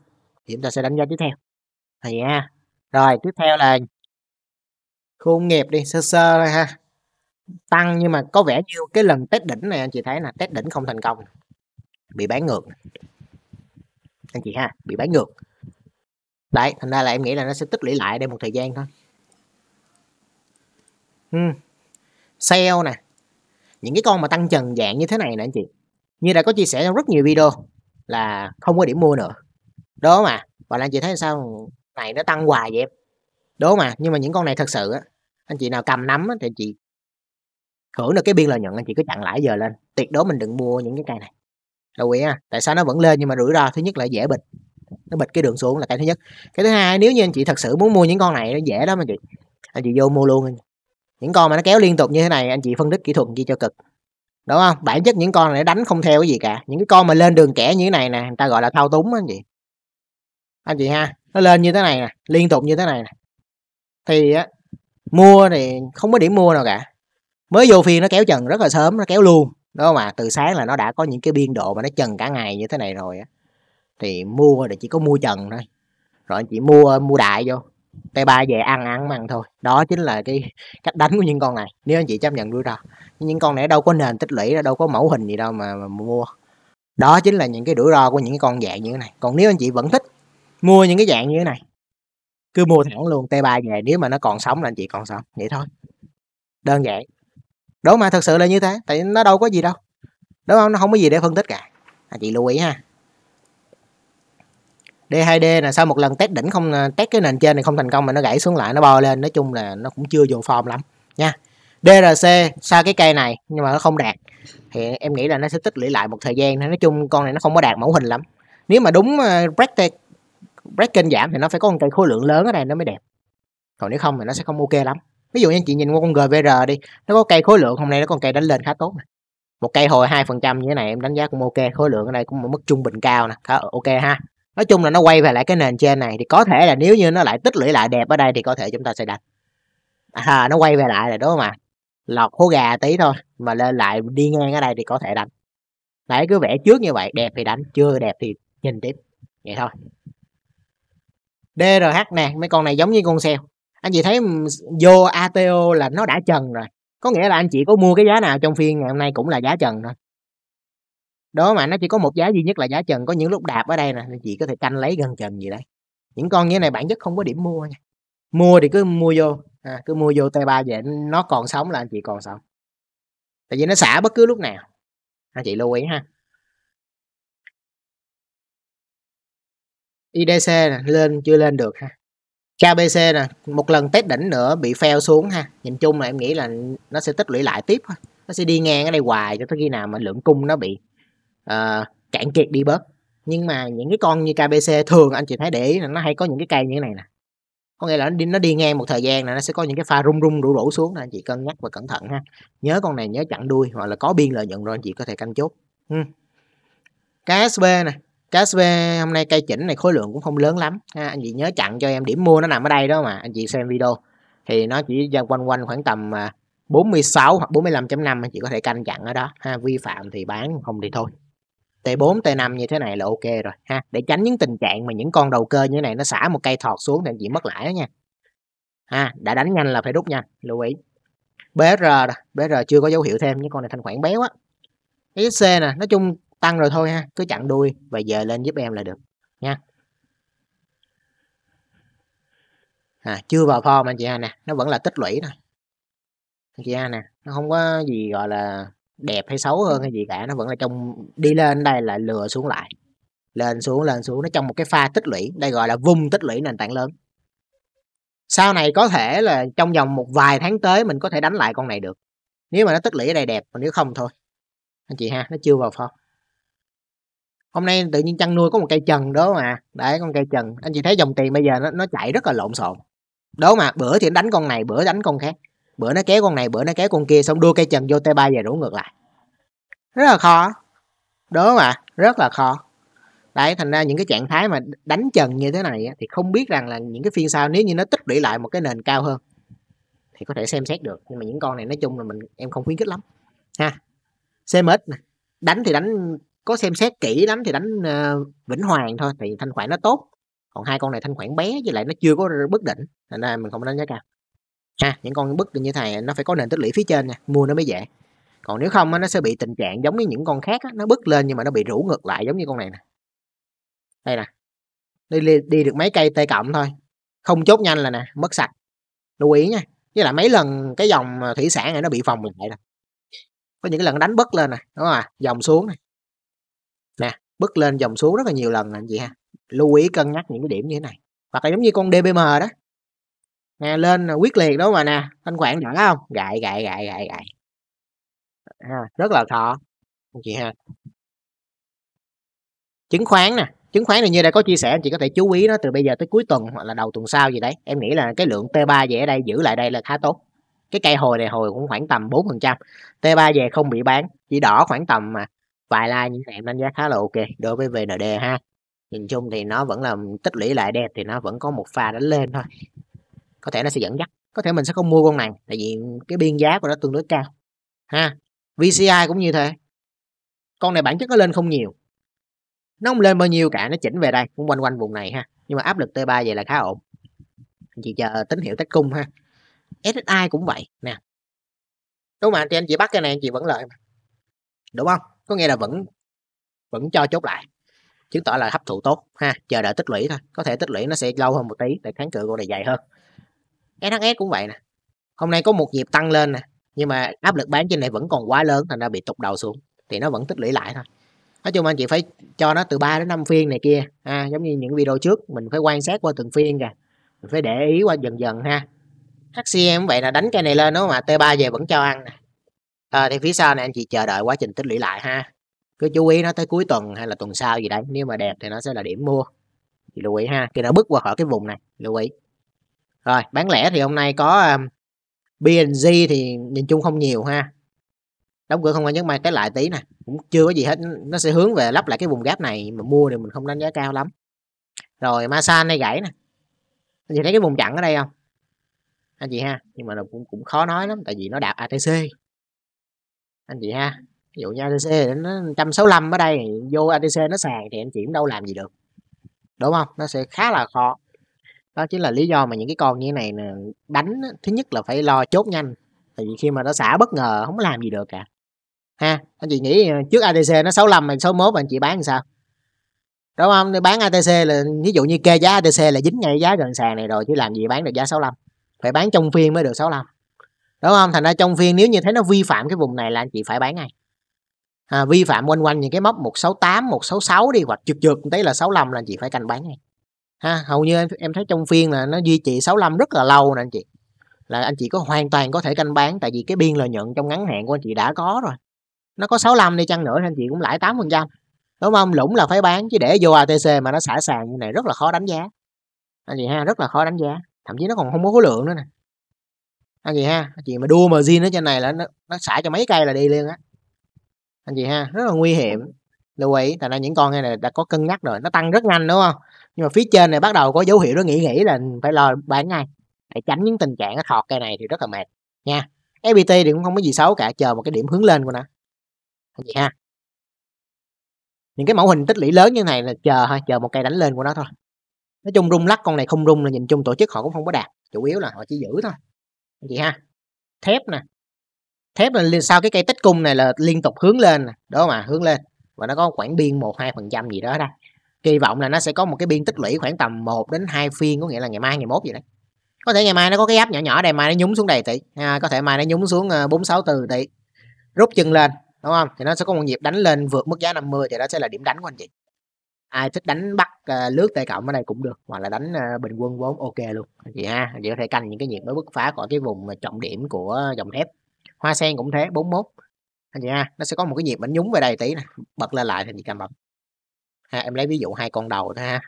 thì chúng ta sẽ đánh giá tiếp theo à, nha rồi tiếp theo là khu công nghiệp đi sơ sơ thôi ha tăng nhưng mà có vẻ như cái lần test đỉnh này anh chị thấy là test đỉnh không thành công bị bán ngược anh chị ha bị bán ngược đấy thành ra là em nghĩ là nó sẽ tích lũy lại đây một thời gian thôi ừ. sale nè những cái con mà tăng trần dạng như thế này nè anh chị như đã có chia sẻ trong rất nhiều video là không có điểm mua nữa đó mà và anh chị thấy sao này nó tăng hoài vậy đó mà nhưng mà những con này thật sự á anh chị nào cầm nắm á, thì chị hưởng được cái biên lợi nhuận anh chị cứ chặn lãi giờ lên tuyệt đối mình đừng mua những cái cây này đâu ý ha tại sao nó vẫn lên nhưng mà rủi ro thứ nhất là dễ bịch nó bịch cái đường xuống là cái thứ nhất cái thứ hai nếu như anh chị thật sự muốn mua những con này nó dễ lắm anh chị anh chị vô mua luôn những con mà nó kéo liên tục như thế này anh chị phân tích kỹ thuật chi cho cực đúng không bản chất những con này đánh không theo cái gì cả những cái con mà lên đường kẻ như thế này nè người ta gọi là thao túng anh chị anh chị ha nó lên như thế này nè liên tục như thế này nè thì á mua thì không có điểm mua nào cả mới vô phiên nó kéo trần rất là sớm nó kéo luôn đó mà từ sáng là nó đã có những cái biên độ mà nó trần cả ngày như thế này rồi á thì mua thì chỉ có mua trần thôi rồi anh chị mua mua đại vô T3 về ăn ăn mặn thôi đó chính là cái cách đánh của những con này nếu anh chị chấp nhận rủi ro những con này đâu có nền tích lũy đâu có mẫu hình gì đâu mà, mà mua đó chính là những cái rủi ro của những cái con dạng như thế này còn nếu anh chị vẫn thích mua những cái dạng như thế này cứ mua thẳng luôn T3 về nếu mà nó còn sống là anh chị còn sống vậy thôi đơn giản đúng mà thật sự là như thế tại nó đâu có gì đâu đúng không nó không có gì để phân tích cả anh chị lưu ý ha D2D là sau một lần test đỉnh không à, test cái nền trên này không thành công mà nó gãy xuống lại nó bò lên nói chung là nó cũng chưa vô form lắm nha DRC sau cái cây này nhưng mà nó không đạt thì em nghĩ là nó sẽ tích lũy lại một thời gian nói chung con này nó không có đạt mẫu hình lắm nếu mà đúng break à, breaking giảm thì nó phải có một cây khối lượng lớn ở đây nó mới đẹp còn nếu không thì nó sẽ không ok lắm ví dụ như chị nhìn qua con gvr đi nó có cây khối lượng hôm nay nó còn cây đánh lên khá tốt nè một cây hồi hai phần trăm như thế này em đánh giá cũng ok khối lượng ở đây cũng một mức trung bình cao nè khá ok ha nói chung là nó quay về lại cái nền trên này thì có thể là nếu như nó lại tích lũy lại đẹp ở đây thì có thể chúng ta sẽ đặt, à, nó quay về lại là đúng không ạ lọt hố gà tí thôi mà lên lại đi ngang ở đây thì có thể đánh đấy cứ vẽ trước như vậy đẹp thì đánh chưa đẹp thì nhìn tiếp vậy thôi DRH nè mấy con này giống như con sale anh chị thấy vô ATO là nó đã trần rồi có nghĩa là anh chị có mua cái giá nào trong phiên ngày hôm nay cũng là giá trần rồi đó mà nó chỉ có một giá duy nhất là giá trần có những lúc đạp ở đây nè chị có thể canh lấy gần trần gì đấy những con như này bản chất không có điểm mua nha mua thì cứ mua vô à, cứ mua vô t 3 vậy nó còn sống là anh chị còn sống tại vì nó xả bất cứ lúc nào anh chị lưu ý ha IDC nè, lên chưa lên được ha KBC nè một lần test đỉnh nữa bị fail xuống ha nhìn chung là em nghĩ là nó sẽ tích lũy lại tiếp thôi nó sẽ đi ngang ở đây hoài cho tới khi nào mà lượng cung nó bị uh, cạn kiệt đi bớt nhưng mà những cái con như KBC thường anh chị thấy để ý là nó hay có những cái cây như thế này nè có nghĩa là nó đi, nó đi ngang một thời gian là nó sẽ có những cái pha rung rung đủ đủ xuống nên anh chị cân nhắc và cẩn thận ha nhớ con này nhớ chặn đuôi hoặc là có biên lợi nhuận rồi anh chị có thể canh chốt ừ. KSB nè KSB hôm nay cây chỉnh này khối lượng cũng không lớn lắm ha. anh chị nhớ chặn cho em điểm mua nó nằm ở đây đó mà anh chị xem video thì nó chỉ quanh quanh khoảng tầm 46 à, hoặc 45.5 anh chị có thể canh chặn ở đó ha vi phạm thì bán không thì thôi T4, T5 như thế này là ok rồi ha. Để tránh những tình trạng mà những con đầu cơ như thế này nó xả một cây thọt xuống thì chị mất lãi đó nha. Ha, đã đánh nhanh là phải rút nha, lưu ý. BR BR chưa có dấu hiệu thêm những con này thanh khoản béo á. XC nè, nói chung tăng rồi thôi ha, cứ chặn đuôi và giờ lên giúp em là được nha. À, chưa vào form anh chị ha nè, nó vẫn là tích lũy nè. Anh chị ha nè, nó không có gì gọi là đẹp hay xấu hơn hay gì cả nó vẫn là trong đi lên đây là lừa xuống lại lên xuống lên xuống nó trong một cái pha tích lũy đây gọi là vùng tích lũy nền tảng lớn sau này có thể là trong vòng một vài tháng tới mình có thể đánh lại con này được nếu mà nó tích lũy ở đây đẹp còn nếu không thôi anh chị ha nó chưa vào form hôm nay tự nhiên chăn nuôi có một cây trần đó mà đấy con cây trần anh chị thấy dòng tiền bây giờ nó, nó chạy rất là lộn xộn đó mà bữa thì đánh con này bữa đánh con khác bữa nó kéo con này bữa nó kéo con kia xong đưa cây trần vô tay ba và rủ ngược lại rất là khó đúng mà rất là khó đấy thành ra những cái trạng thái mà đánh trần như thế này thì không biết rằng là những cái phiên sau nếu như nó tích lũy lại một cái nền cao hơn thì có thể xem xét được nhưng mà những con này nói chung là mình em không khuyến khích lắm ha CMX nè đánh thì đánh có xem xét kỹ lắm thì đánh uh, Vĩnh Hoàng thôi thì thanh khoản nó tốt còn hai con này thanh khoản bé với lại nó chưa có bất định thành ra mình không đánh giá cao ha những con bức như này nó phải có nền tích lũy phía trên nha mua nó mới dễ còn nếu không nó sẽ bị tình trạng giống như những con khác nó bứt lên nhưng mà nó bị rũ ngược lại giống như con này nè đây nè đi, đi được mấy cây t cộng thôi không chốt nhanh là nè mất sạch lưu ý nha với lại mấy lần cái dòng thủy sản này nó bị phòng lại rồi có những cái lần đánh bứt lên nè đúng không à dòng xuống này. nè bứt lên dòng xuống rất là nhiều lần anh chị ha lưu ý cân nhắc những cái điểm như thế này hoặc là giống như con dbm đó nè lên à, quyết liệt đó mà nè thanh khoản đã không gậy gậy gậy gậy gậy à, rất là thọ anh chị ha chứng khoán nè chứng khoán này như đã có chia sẻ anh chị có thể chú ý nó từ bây giờ tới cuối tuần hoặc là đầu tuần sau gì đấy em nghĩ là cái lượng t 3 về ở đây giữ lại đây là khá tốt cái cây hồi này hồi cũng khoảng tầm 4%. T3 về không bị bán, chỉ đỏ khoảng tầm mà vài like những em đánh giá khá là ok đối với VND ha. Nhìn chung thì nó vẫn là tích lũy lại đẹp thì nó vẫn có một pha đánh lên thôi có thể nó sẽ dẫn dắt có thể mình sẽ không mua con này tại vì cái biên giá của nó tương đối cao ha VCI cũng như thế con này bản chất nó lên không nhiều nó không lên bao nhiêu cả nó chỉnh về đây cũng quanh quanh vùng này ha nhưng mà áp lực T3 vậy là khá ổn chị chờ tín hiệu tách cung ha SSI cũng vậy nè đúng mà thì anh chị bắt cái này anh chị vẫn lợi mà đúng không có nghĩa là vẫn vẫn cho chốt lại chứng tỏ là hấp thụ tốt ha chờ đợi tích lũy thôi có thể tích lũy nó sẽ lâu hơn một tí để kháng cự con này dài hơn SHS cũng vậy nè hôm nay có một nhịp tăng lên nè nhưng mà áp lực bán trên này vẫn còn quá lớn thành ra bị tụt đầu xuống thì nó vẫn tích lũy lại thôi nói chung anh chị phải cho nó từ 3 đến 5 phiên này kia à, giống như những video trước mình phải quan sát qua từng phiên kìa mình phải để ý qua dần dần ha HCM vậy là đánh cái này lên đúng mà T3 về vẫn cho ăn nè à, thì phía sau này anh chị chờ đợi quá trình tích lũy lại ha cứ chú ý nó tới cuối tuần hay là tuần sau gì đấy nếu mà đẹp thì nó sẽ là điểm mua thì lưu ý ha khi nó bước qua khỏi cái vùng này lưu ý rồi, bán lẻ thì hôm nay có um, ờ, BNG thì nhìn chung không nhiều ha. Đóng cửa không ai nhấn mày cái lại tí nè, cũng chưa có gì hết, nó sẽ hướng về lắp lại cái vùng gap này mà mua thì mình không đánh giá cao lắm. Rồi Masan đây gãy nè. Anh chị thấy cái vùng chặn ở đây không? Anh chị ha, nhưng mà nó cũng cũng khó nói lắm tại vì nó đạp ATC. Anh chị ha, ví dụ như ATC nó 165 ở đây vô ATC nó sàn thì anh chị cũng đâu làm gì được. Đúng không? Nó sẽ khá là khó đó chính là lý do mà những cái con như thế này đánh thứ nhất là phải lo chốt nhanh tại vì khi mà nó xả bất ngờ không làm gì được cả ha anh chị nghĩ ờ, trước ATC nó 65 mình sáu mốt anh chị bán làm sao đúng không nếu bán ATC là ví dụ như kê giá ATC là dính ngay giá gần sàn này rồi chứ làm gì bán được giá 65 phải bán trong phiên mới được 65 đúng không thành ra trong phiên nếu như thấy nó vi phạm cái vùng này là anh chị phải bán ngay à, vi phạm quanh quanh những cái mốc 168 166 đi hoặc trượt trượt thấy là 65 là anh chị phải canh bán ngay ha hầu như em, em thấy trong phiên là nó duy trì 65 rất là lâu nè anh chị là anh chị có hoàn toàn có thể canh bán tại vì cái biên lợi nhuận trong ngắn hạn của anh chị đã có rồi nó có 65 đi chăng nữa thì anh chị cũng lãi 8 phần trăm đúng không lũng là phải bán chứ để vô ATC mà nó xả sàn như này rất là khó đánh giá anh chị ha rất là khó đánh giá thậm chí nó còn không có khối lượng nữa nè anh chị ha anh chị mà đua mà margin ở trên này là nó, nó xả cho mấy cây là đi liền á anh chị ha rất là nguy hiểm lưu ý tại ra những con này đã có cân nhắc rồi nó tăng rất nhanh đúng không nhưng mà phía trên này bắt đầu có dấu hiệu nó nghĩ nghĩ là phải lo bán ngay để tránh những tình trạng nó thọt cây này thì rất là mệt nha FPT thì cũng không có gì xấu cả chờ một cái điểm hướng lên của nó vậy ha những cái mẫu hình tích lũy lớn như này là chờ ha chờ một cây đánh lên của nó thôi nói chung rung lắc con này không rung là nhìn chung tổ chức họ cũng không có đạt chủ yếu là họ chỉ giữ thôi vậy ha thép nè thép là sau cái cây tích cung này là liên tục hướng lên đó mà hướng lên và nó có khoảng biên một hai phần trăm gì đó đây kỳ vọng là nó sẽ có một cái biên tích lũy khoảng tầm 1 đến 2 phiên có nghĩa là ngày mai ngày mốt vậy đấy. có thể ngày mai nó có cái áp nhỏ nhỏ đây mai nó nhúng xuống đây tỷ à, có thể mai nó nhúng xuống ờ, bốn sáu từ tỷ rút chân lên đúng không thì nó sẽ có một nhịp đánh lên vượt mức giá 50 thì đó sẽ là điểm đánh của anh chị ai thích đánh bắt uh, lướt tay cộng ở đây cũng được hoặc là đánh uh, bình quân vốn ok luôn anh chị ha anh chị có thể canh những cái nhịp mới bứt phá khỏi cái vùng trọng điểm của dòng thép hoa sen cũng thế 41 anh chị ha nó sẽ có một cái nhịp bánh nhúng về đây tí nè bật lên lại thì anh chị cầm bấm ha, em lấy ví dụ hai con đầu thôi ha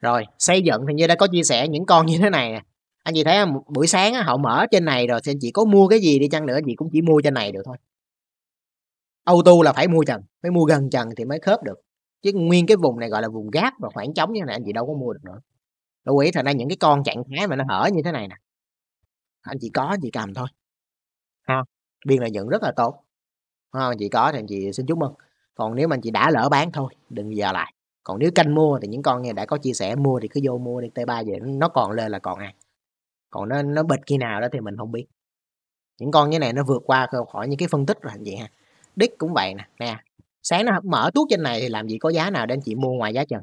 rồi xây dựng thì như đã có chia sẻ những con như thế này nè anh chị thấy không? buổi sáng họ mở trên này rồi thì anh chị có mua cái gì đi chăng nữa chị cũng chỉ mua trên này được thôi auto là phải mua trần phải mua gần trần thì mới khớp được chứ nguyên cái vùng này gọi là vùng gáp và khoảng trống như thế này anh chị đâu có mua được nữa lưu ý thành ra những cái con trạng thái mà nó hở như thế này nè anh chị có anh chị cầm thôi ha biên lợi nhuận rất là tốt ha anh chị có thì anh chị xin chúc mừng còn nếu mà anh chị đã lỡ bán thôi đừng giờ lại còn nếu canh mua thì những con nghe đã có chia sẻ mua thì cứ vô mua đi t 3 vậy, nó còn lên là còn ăn còn nó nó bịch khi nào đó thì mình không biết những con như này nó vượt qua khỏi những cái phân tích rồi anh chị ha đích cũng vậy nè nè sáng nó mở tuốt trên này thì làm gì có giá nào để anh chị mua ngoài giá trần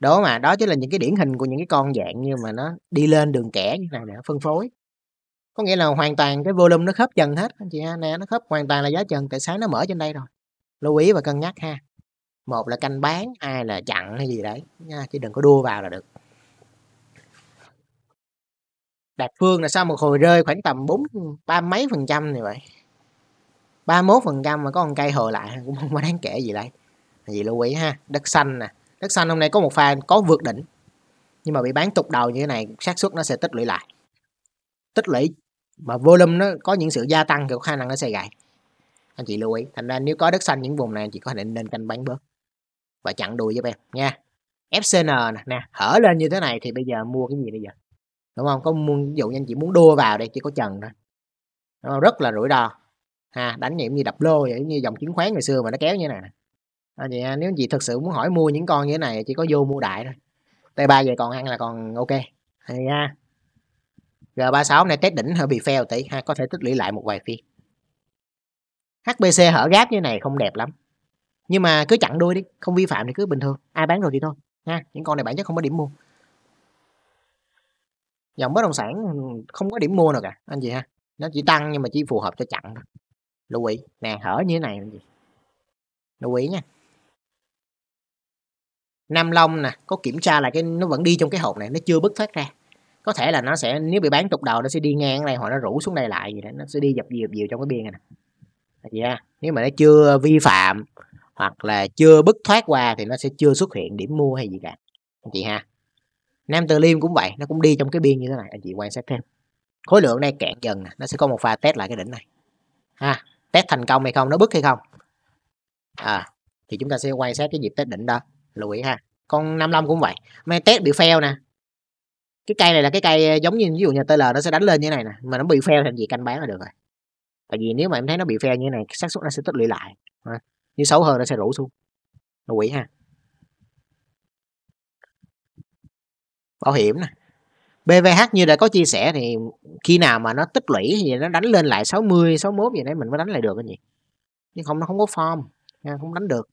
đó mà đó chính là những cái điển hình của những cái con dạng như mà nó đi lên đường kẻ như này để phân phối có nghĩa là hoàn toàn cái volume nó khớp dần hết anh chị ha nè nó khớp hoàn toàn là giá trần tại sáng nó mở trên đây rồi lưu ý và cân nhắc ha một là canh bán hai là chặn hay gì đấy nha chứ đừng có đua vào là được đạt phương là sau một hồi rơi khoảng tầm bốn ba mấy phần trăm như vậy ba 31 phần trăm mà có con cây hồi lại cũng không có đáng kể gì đấy gì lưu ý ha đất xanh nè đất xanh hôm nay có một pha có vượt đỉnh nhưng mà bị bán tục đầu như thế này xác suất nó sẽ tích lũy lại tích lũy mà volume nó có những sự gia tăng thì có khả năng nó sẽ gãy anh chị lưu ý thành ra nếu có đất xanh những vùng này anh chị có thể nên canh bán bớt và chặn đuôi giúp em nha FCN nè, nè hở lên như thế này thì bây giờ mua cái gì bây giờ đúng không có mua ví dụ như anh chị muốn đua vào đây chỉ có trần thôi đúng không? rất là rủi ro ha đánh nhiệm như đập lô vậy như dòng chứng khoán ngày xưa mà nó kéo như thế này nè à, vậy nếu anh chị thực sự muốn hỏi mua những con như thế này chỉ có vô mua đại thôi t 3 về còn ăn là còn ok thì ha g 36 này test đỉnh hơi bị fail tí ha có thể tích lũy lại một vài phiên HBC hở gáp như này không đẹp lắm nhưng mà cứ chặn đuôi đi không vi phạm thì cứ bình thường ai bán rồi thì thôi ha những con này bản chất không có điểm mua dòng bất động sản không có điểm mua nào cả anh chị ha nó chỉ tăng nhưng mà chỉ phù hợp cho chặn thôi lưu ý nè hở như thế này anh chị lưu ý nha nam long nè có kiểm tra là cái nó vẫn đi trong cái hộp này nó chưa bứt thoát ra có thể là nó sẽ nếu bị bán tục đầu nó sẽ đi ngang này hoặc nó rủ xuống đây lại gì đó nó sẽ đi dập dìu dìu trong cái biên này nè dạ yeah. nếu mà nó chưa vi phạm hoặc là chưa bứt thoát qua thì nó sẽ chưa xuất hiện điểm mua hay gì cả anh chị ha nam từ liêm cũng vậy nó cũng đi trong cái biên như thế này anh chị quan sát thêm khối lượng này cạn dần nó sẽ có một pha test lại cái đỉnh này ha test thành công hay không nó bứt hay không à thì chúng ta sẽ quan sát cái nhịp test đỉnh đó lưu ý ha con 55 cũng vậy mấy test bị fail nè cái cây này là cái cây giống như ví dụ như TL nó sẽ đánh lên như thế này nè mà nó bị fail thì gì canh bán là được rồi tại vì nếu mà em thấy nó bị phe như thế này xác suất nó sẽ tích lũy lại à, như xấu hơn nó sẽ rủ xuống nó quỷ ha bảo hiểm nè BVH như đã có chia sẻ thì khi nào mà nó tích lũy thì nó đánh lên lại 60, 61 gì đấy mình mới đánh lại được cái gì. Nhưng không nó không có form, không đánh được.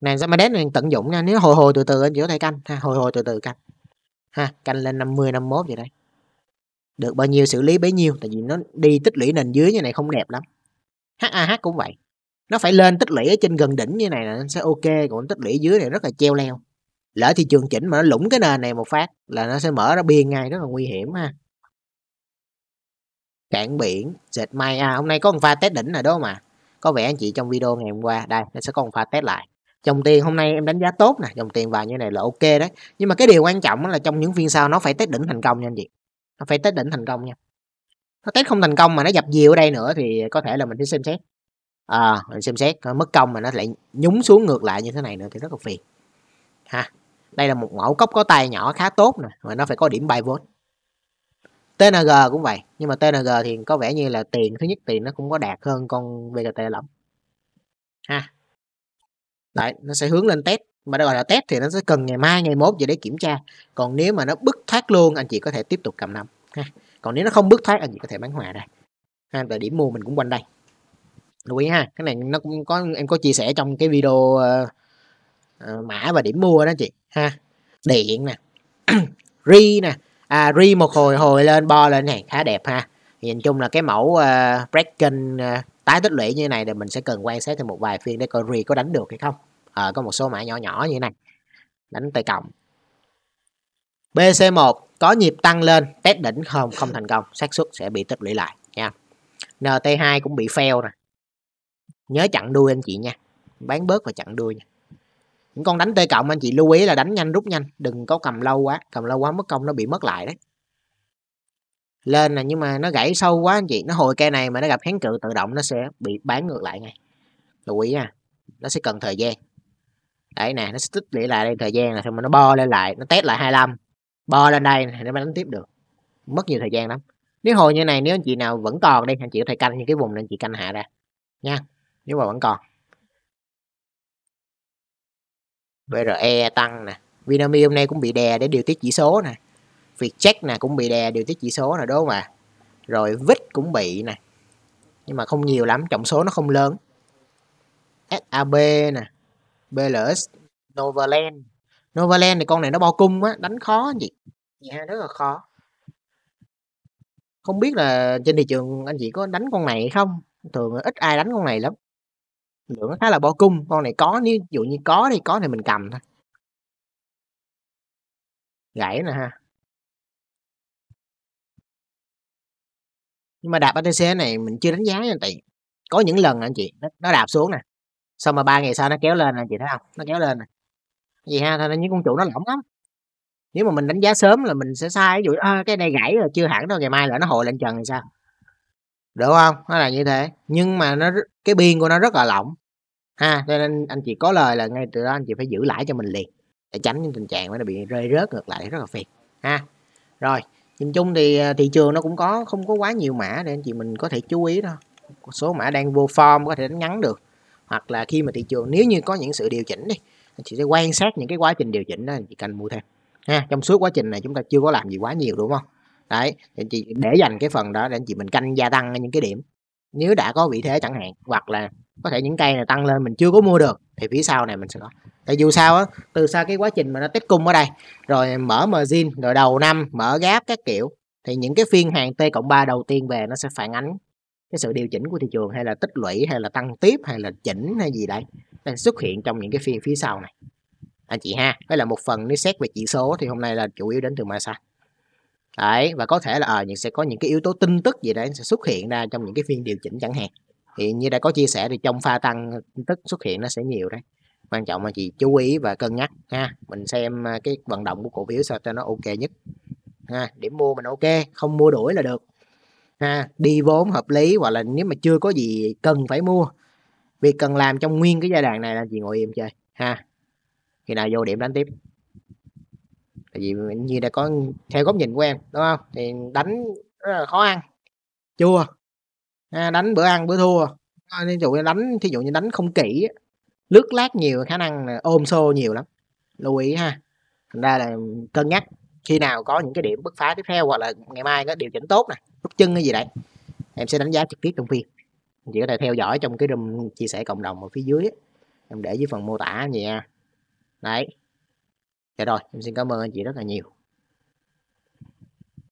Nàng sao mà đến này tận dụng nha, nếu hồi hồi từ từ anh chỉ có thể canh ha, hồi hồi từ từ canh. Ha, canh lên 50, 51 gì đấy được bao nhiêu xử lý bấy nhiêu tại vì nó đi tích lũy nền dưới như này không đẹp lắm HAH cũng vậy nó phải lên tích lũy ở trên gần đỉnh như này là nó sẽ ok còn tích lũy dưới này rất là treo leo lỡ thị trường chỉnh mà nó lũng cái nền này một phát là nó sẽ mở ra biên ngay rất là nguy hiểm ha cảng biển dệt may à hôm nay có một pha test đỉnh này đó mà có vẻ anh chị trong video ngày hôm qua đây nó sẽ có một pha test lại dòng tiền hôm nay em đánh giá tốt nè dòng tiền vào như này là ok đấy nhưng mà cái điều quan trọng là trong những phiên sau nó phải test đỉnh thành công nha anh chị nó phải test đỉnh thành công nha nó test không thành công mà nó dập dìu ở đây nữa thì có thể là mình sẽ xem xét à, mình xem xét mất công mà nó lại nhúng xuống ngược lại như thế này nữa thì rất là phiền ha đây là một mẫu cốc có tay nhỏ khá tốt nè mà nó phải có điểm bay vốn TNG cũng vậy nhưng mà TNG thì có vẻ như là tiền thứ nhất tiền nó cũng có đạt hơn con VGT lắm ha Đấy, nó sẽ hướng lên test mà nó gọi là test thì nó sẽ cần ngày mai ngày mốt gì để kiểm tra còn nếu mà nó bứt thoát luôn anh chị có thể tiếp tục cầm nắm ha còn nếu nó không bứt thoát anh chị có thể bán hòa ra ha tại điểm mua mình cũng quanh đây lưu ý ha cái này nó cũng có em có chia sẻ trong cái video uh, uh, mã và điểm mua đó chị ha điện nè ri nè à, ri một hồi hồi lên bo lên này khá đẹp ha nhìn chung là cái mẫu uh, ờ, breaking uh, tái tích lũy như này thì mình sẽ cần quan sát thêm một vài phiên để coi ri có đánh được hay không à, có một số mã nhỏ nhỏ như thế này đánh tay cộng BC1 có nhịp tăng lên test đỉnh không không thành công xác suất sẽ bị tích lũy lại nha NT2 cũng bị fail rồi nhớ chặn đuôi anh chị nha bán bớt và chặn đuôi nha những con đánh T cộng anh chị lưu ý là đánh nhanh rút nhanh đừng có cầm lâu quá cầm lâu quá mất công nó bị mất lại đấy lên là nhưng mà nó gãy sâu quá anh chị nó hồi cây này mà nó gặp kháng cự tự động nó sẽ bị bán ngược lại ngay lưu ý nha nó sẽ cần thời gian đấy nè nó sẽ tích lũy lại đây thời gian là xong rồi nó bo lên lại nó test lại 25 bo lên đây nó mới đánh tiếp được mất nhiều thời gian lắm nếu hồi như này nếu anh chị nào vẫn còn đi anh chị có thể canh những cái vùng nên chị canh hạ ra nha nếu mà vẫn còn BRE tăng nè Vinamilk hôm nay cũng bị đè để điều tiết chỉ số nè Vietjet nè cũng bị đè điều tiết chỉ số nè đúng không ạ à? rồi VIX cũng bị nè nhưng mà không nhiều lắm trọng số nó không lớn SAB nè BLS Novaland Novaland thì con này nó bao cung á đánh khó anh chị dạ rất là khó không biết là trên thị trường anh chị có đánh con này không thường ít ai đánh con này lắm lượng khá là bao cung con này có nếu dụ như có thì có thì mình cầm thôi gãy nè ha nhưng mà đạp ATC này mình chưa đánh giá nha chị. có những lần anh chị nó, nó đạp xuống nè xong mà ba ngày sau nó kéo lên là chị thấy không nó kéo lên này gì ha thành những con trụ nó lỏng lắm nếu mà mình đánh giá sớm là mình sẽ sai ví dụ à, cái này gãy rồi chưa hẳn đâu ngày mai là nó hồi lên trần thì sao được không nó là như thế nhưng mà nó cái biên của nó rất là lỏng ha cho nên anh chị có lời là ngay từ đó anh chị phải giữ lại cho mình liền để tránh những tình trạng nó bị rơi rớt ngược lại rất là phiền ha rồi nhìn chung thì à, thị trường nó cũng có không có quá nhiều mã để anh chị mình có thể chú ý đâu số mã đang vô form có thể đánh ngắn được hoặc là khi mà thị trường nếu như có những sự điều chỉnh đi chị sẽ quan sát những cái quá trình điều chỉnh đó chị canh mua thêm ha trong suốt quá trình này chúng ta chưa có làm gì quá nhiều đúng không đấy thì chị để dành cái phần đó để anh chị mình canh gia tăng những cái điểm nếu đã có vị thế chẳng hạn hoặc là có thể những cây này tăng lên mình chưa có mua được thì phía sau này mình sẽ có tại dù sao á từ sau cái quá trình mà nó tích cung ở đây rồi mở margin rồi đầu năm mở gáp các kiểu thì những cái phiên hàng t cộng ba đầu tiên về nó sẽ phản ánh cái sự điều chỉnh của thị trường hay là tích lũy hay là tăng tiếp hay là chỉnh hay gì đấy đang xuất hiện trong những cái phiên phía sau này anh à, chị ha với là một phần nếu xét về chỉ số thì hôm nay là chủ yếu đến từ masa đấy và có thể là ờ à, sẽ có những cái yếu tố tin tức gì đấy sẽ xuất hiện ra trong những cái phiên điều chỉnh chẳng hạn thì như đã có chia sẻ thì trong pha tăng ờ, tin tức xuất hiện nó sẽ nhiều đấy quan trọng là chị chú ý và cân nhắc ha mình xem ờ, cái vận động của cổ phiếu sao cho nó ok nhất ha điểm mua mình ok không mua đuổi là được ha đi vốn hợp lý hoặc là nếu mà chưa có gì cần phải mua việc cần làm trong nguyên cái giai đoạn này là gì ngồi im chơi ha khi nào vô điểm đánh tiếp tại vì như đã có theo góc nhìn của em đúng không thì đánh rất là khó ăn chua ha, đánh bữa ăn bữa thua ví dụ như đánh thí dụ như đánh không kỹ lướt lát nhiều khả năng ôm xô nhiều lắm lưu ý ha thành ra là cân nhắc khi nào có những cái điểm bứt phá tiếp theo hoặc là ngày mai có điều chỉnh tốt nè rút chân hay gì đấy em sẽ đánh giá trực tiếp trong phiên chị có thể theo dõi trong cái room chia sẻ cộng đồng ở phía dưới em để dưới phần mô tả nha đấy dạ rồi em xin cảm ơn anh chị rất là nhiều